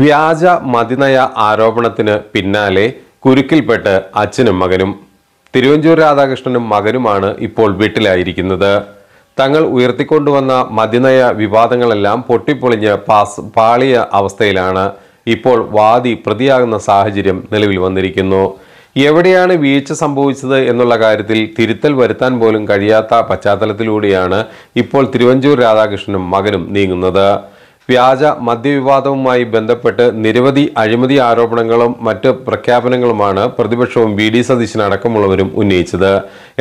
വ്യാജ മതിനയ ആരോപണത്തിന് പിന്നാലെ കുരുക്കിൽപ്പെട്ട് അച്ഛനും മകനും തിരുവഞ്ചൂർ രാധാകൃഷ്ണനും മകനുമാണ് ഇപ്പോൾ വീട്ടിലായിരിക്കുന്നത് തങ്ങൾ ഉയർത്തിക്കൊണ്ടുവന്ന മതിനയ വിവാദങ്ങളെല്ലാം പൊട്ടിപ്പൊളിഞ്ഞ് പാസ് പാളിയ അവസ്ഥയിലാണ് ഇപ്പോൾ വാദി പ്രതിയാകുന്ന സാഹചര്യം നിലവിൽ വന്നിരിക്കുന്നു എവിടെയാണ് വീഴ്ച സംഭവിച്ചത് എന്നുള്ള കാര്യത്തിൽ തിരുത്തൽ വരുത്താൻ പോലും കഴിയാത്ത പശ്ചാത്തലത്തിലൂടെയാണ് ഇപ്പോൾ തിരുവഞ്ചൂർ രാധാകൃഷ്ണനും മകനും നീങ്ങുന്നത് വ്യാജ മദ്യവിവാദവുമായി ബന്ധപ്പെട്ട് നിരവധി അഴിമതി ആരോപണങ്ങളും മറ്റ് പ്രഖ്യാപനങ്ങളുമാണ് പ്രതിപക്ഷവും വി ഡി സതീശനടക്കമുള്ളവരും ഉന്നയിച്ചത്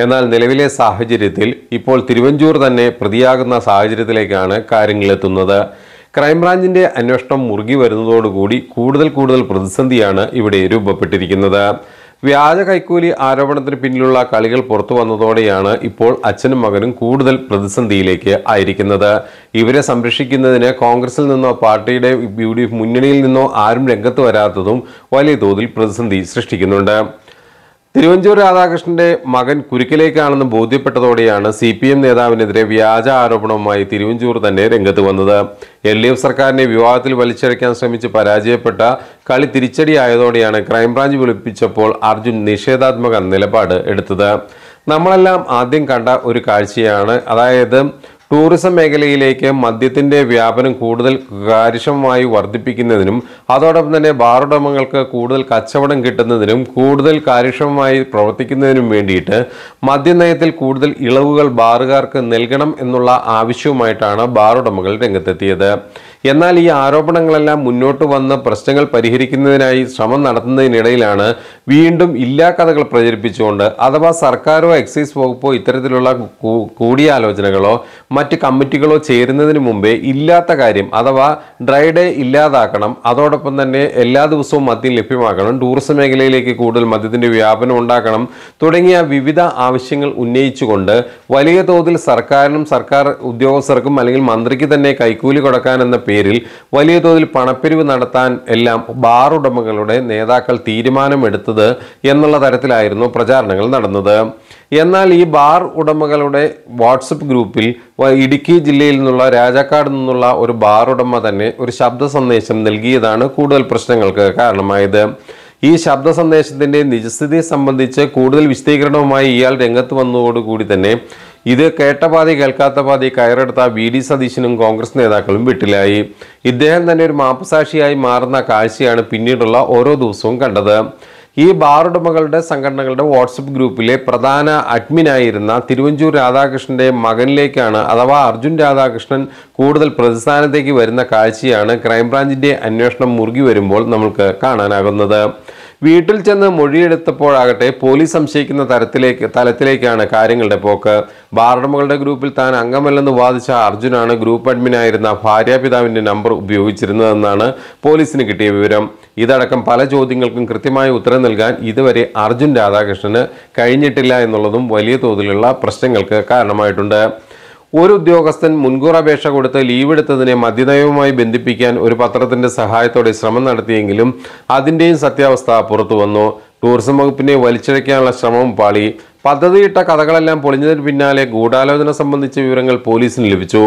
എന്നാൽ നിലവിലെ സാഹചര്യത്തിൽ ഇപ്പോൾ തിരുവഞ്ചൂർ തന്നെ പ്രതിയാകുന്ന സാഹചര്യത്തിലേക്കാണ് കാര്യങ്ങളെത്തുന്നത് ക്രൈംബ്രാഞ്ചിന്റെ അന്വേഷണം മുറുകി വരുന്നതോടുകൂടി കൂടുതൽ കൂടുതൽ പ്രതിസന്ധിയാണ് ഇവിടെ രൂപപ്പെട്ടിരിക്കുന്നത് വ്യാജ കൈക്കൂലി ആരോപണത്തിന് പിന്നിലുള്ള കളികൾ പുറത്തു വന്നതോടെയാണ് ഇപ്പോൾ അച്ഛനും മകനും കൂടുതൽ പ്രതിസന്ധിയിലേക്ക് ആയിരിക്കുന്നത് ഇവരെ സംരക്ഷിക്കുന്നതിന് കോൺഗ്രസിൽ നിന്നോ പാർട്ടിയുടെ മുന്നണിയിൽ നിന്നോ ആരും രംഗത്ത് വരാത്തതും വലിയ തോതിൽ പ്രതിസന്ധി സൃഷ്ടിക്കുന്നുണ്ട് തിരുവഞ്ചൂർ രാധാകൃഷ്ണന്റെ മകൻ കുരുക്കിലേക്കാണെന്ന് ബോധ്യപ്പെട്ടതോടെയാണ് സി പി എം നേതാവിനെതിരെ വ്യാജ ആരോപണവുമായി തിരുവഞ്ചൂർ തന്നെ രംഗത്ത് വന്നത് എൽ ഡി എഫ് സർക്കാരിനെ വിവാഹത്തിൽ വലിച്ചഴയ്ക്കാൻ ശ്രമിച്ച് പരാജയപ്പെട്ട കളി തിരിച്ചടിയായതോടെയാണ് ക്രൈംബ്രാഞ്ച് വിളിപ്പിച്ചപ്പോൾ അർജുൻ നിഷേധാത്മക നിലപാട് എടുത്തത് നമ്മളെല്ലാം ആദ്യം കണ്ട ഒരു കാഴ്ചയാണ് അതായത് ടൂറിസം മേഖലയിലേക്ക് മദ്യത്തിന്റെ വ്യാപനം കൂടുതൽ കാര്യക്ഷമമായി വർദ്ധിപ്പിക്കുന്നതിനും അതോടൊപ്പം തന്നെ ബാറുടമകൾക്ക് കൂടുതൽ കച്ചവടം കിട്ടുന്നതിനും കൂടുതൽ കാര്യക്ഷമമായി പ്രവർത്തിക്കുന്നതിനും വേണ്ടിയിട്ട് മദ്യനയത്തിൽ കൂടുതൽ ഇളവുകൾ ബാറുകാർക്ക് നൽകണം എന്നുള്ള ആവശ്യവുമായിട്ടാണ് ബാറുടമകൾ രംഗത്തെത്തിയത് എന്നാൽ ഈ ആരോപണങ്ങളെല്ലാം മുന്നോട്ട് വന്ന പ്രശ്നങ്ങൾ പരിഹരിക്കുന്നതിനായി ശ്രമം നടത്തുന്നതിനിടയിലാണ് വീണ്ടും ഇല്ലാ കഥകൾ പ്രചരിപ്പിച്ചുകൊണ്ട് അഥവാ സർക്കാരോ എക്സൈസ് വകുപ്പോ ഇത്തരത്തിലുള്ള കൂടിയാലോചനകളോ മറ്റ് കമ്മിറ്റികളോ ചേരുന്നതിന് മുമ്പേ ഇല്ലാത്ത കാര്യം അഥവാ ഡ്രൈ ഡേ ഇല്ലാതാക്കണം അതോടൊപ്പം തന്നെ എല്ലാ ദിവസവും മദ്യം ലഭ്യമാക്കണം ടൂറിസം മേഖലയിലേക്ക് കൂടുതൽ മദ്യത്തിൻ്റെ വ്യാപനം ഉണ്ടാക്കണം തുടങ്ങിയ വിവിധ ആവശ്യങ്ങൾ ഉന്നയിച്ചുകൊണ്ട് വലിയ തോതിൽ സർക്കാരിനും സർക്കാർ ഉദ്യോഗസ്ഥർക്കും അല്ലെങ്കിൽ മന്ത്രിക്ക് തന്നെ കൈക്കൂലി കൊടുക്കാനെന്ന പേരിൽ വലിയ തോതിൽ പണപ്പിരിവ് നടത്താൻ എല്ലാം ബാർ ഉടമകളുടെ നേതാക്കൾ തീരുമാനമെടുത്തത് എന്നുള്ള തരത്തിലായിരുന്നു പ്രചാരണങ്ങൾ നടന്നത് എന്നാൽ ഈ ബാർ ഉടമകളുടെ വാട്സപ്പ് ഗ്രൂപ്പിൽ ഇടുക്കി ജില്ലയിൽ നിന്നുള്ള രാജാക്കാട് നിന്നുള്ള ഒരു ബാർ ഉടമ തന്നെ ഒരു ശബ്ദ സന്ദേശം നൽകിയതാണ് കൂടുതൽ പ്രശ്നങ്ങൾക്ക് കാരണമായത് ഈ ശബ്ദ സന്ദേശത്തിൻ്റെ നിജസ്ഥിതി സംബന്ധിച്ച് കൂടുതൽ വിശദീകരണവുമായി ഇയാൾ രംഗത്ത് വന്നതോടുകൂടി തന്നെ ഇത് കേട്ട പാതി കേൾക്കാത്ത പാതി കയറെടുത്ത വി ഡി സതീശനും കോൺഗ്രസ് നേതാക്കളും വിട്ടിലായി ഇദ്ദേഹം തന്നെ ഒരു മാപ്പുസാക്ഷിയായി മാറുന്ന കാഴ്ചയാണ് പിന്നീടുള്ള ഓരോ ദിവസവും കണ്ടത് ഈ ബാറുടമകളുടെ സംഘടനകളുടെ വാട്സപ്പ് ഗ്രൂപ്പിലെ പ്രധാന അഡ്മിനായിരുന്ന തിരുവഞ്ചൂർ രാധാകൃഷ്ണന്റെ മകനിലേക്കാണ് അഥവാ അർജുൻ രാധാകൃഷ്ണൻ കൂടുതൽ പ്രതിസ്ഥാനത്തേക്ക് വരുന്ന കാഴ്ചയാണ് ക്രൈംബ്രാഞ്ചിന്റെ അന്വേഷണം മുറുകി വരുമ്പോൾ നമ്മൾക്ക് കാണാനാകുന്നത് വീട്ടിൽ ചെന്ന് മൊഴിയെടുത്തപ്പോഴാകട്ടെ പോലീസ് സംശയിക്കുന്ന തരത്തിലേക്ക് തലത്തിലേക്കാണ് കാര്യങ്ങളുടെ പോക്ക് ബാറുടമകളുടെ ഗ്രൂപ്പിൽ താൻ അംഗമല്ലെന്ന് വാദിച്ച അർജുനാണ് ഗ്രൂപ്പ് അഡ്മിനായിരുന്ന ഭാര്യാപിതാവിൻ്റെ നമ്പർ ഉപയോഗിച്ചിരുന്നതെന്നാണ് പോലീസിന് കിട്ടിയ വിവരം ഇതടക്കം പല ചോദ്യങ്ങൾക്കും കൃത്യമായ ഉത്തരം നൽകാൻ ഇതുവരെ അർജുൻ രാധാകൃഷ്ണന് കഴിഞ്ഞിട്ടില്ല എന്നുള്ളതും വലിയ തോതിലുള്ള പ്രശ്നങ്ങൾക്ക് കാരണമായിട്ടുണ്ട് ഒരു ഉദ്യോഗസ്ഥൻ മുൻകൂർ അപേക്ഷ കൊടുത്ത് ലീവെടുത്തതിനെ മദ്യനയവുമായി ബന്ധിപ്പിക്കാൻ ഒരു പത്രത്തിന്റെ സഹായത്തോടെ ശ്രമം നടത്തിയെങ്കിലും അതിൻ്റെയും സത്യാവസ്ഥ പുറത്തു വന്നു ടൂറിസം വകുപ്പിനെ വലിച്ചിഴയ്ക്കാനുള്ള ശ്രമവും പാളി പദ്ധതിയിട്ട കഥകളെല്ലാം പൊളിഞ്ഞതിന് പിന്നാലെ ഗൂഢാലോചന സംബന്ധിച്ച വിവരങ്ങൾ പോലീസിന് ലഭിച്ചു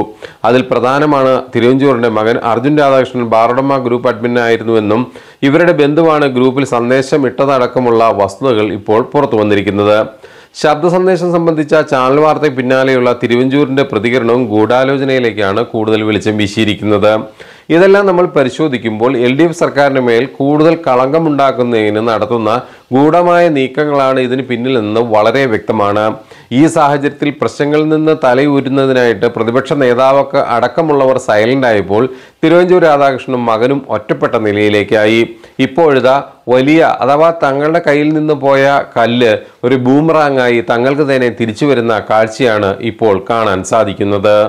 അതിൽ പ്രധാനമാണ് തിരുവഞ്ചൂറിന്റെ മകൻ അർജുൻ രാധാകൃഷ്ണൻ ബാറുടമ്മ ഗ്രൂപ്പ് അഡ്മിനായിരുന്നുവെന്നും ഇവരുടെ ബന്ധുവാണ് ഗ്രൂപ്പിൽ സന്ദേശം ഇട്ടതടക്കമുള്ള വസ്തുതകൾ ഇപ്പോൾ പുറത്തു വന്നിരിക്കുന്നത് ശബ്ദ സന്ദേശം സംബന്ധിച്ച ചാനൽ വാർത്തയ്ക്ക് പിന്നാലെയുള്ള തിരുവഞ്ചൂരിന്റെ പ്രതികരണവും ഗൂഢാലോചനയിലേക്കാണ് കൂടുതൽ വെളിച്ചം വീശിയിരിക്കുന്നത് ഇതെല്ലാം നമ്മൾ പരിശോധിക്കുമ്പോൾ എൽ ഡി എഫ് സർക്കാരിന് മേൽ കൂടുതൽ കളങ്കമുണ്ടാക്കുന്നതിന് നടത്തുന്ന ഗൂഢമായ നീക്കങ്ങളാണ് ഇതിന് നിന്ന് വളരെ വ്യക്തമാണ് ഈ സാഹചര്യത്തിൽ പ്രശ്നങ്ങളിൽ നിന്ന് തലയൂരുന്നതിനായിട്ട് പ്രതിപക്ഷ നേതാവൊക്കെ അടക്കമുള്ളവർ സൈലന്റ് ആയപ്പോൾ തിരുവഞ്ചൂർ രാധാകൃഷ്ണനും മകനും ഒറ്റപ്പെട്ട നിലയിലേക്കായി ഇപ്പോഴിതാ വലിയ അഥവാ തങ്ങളുടെ കയ്യിൽ നിന്ന് പോയ കല്ല് ഒരു ബൂമറാങ്ങായി തങ്ങൾക്ക് തന്നെ തിരിച്ചു വരുന്ന കാഴ്ചയാണ് ഇപ്പോൾ കാണാൻ സാധിക്കുന്നത്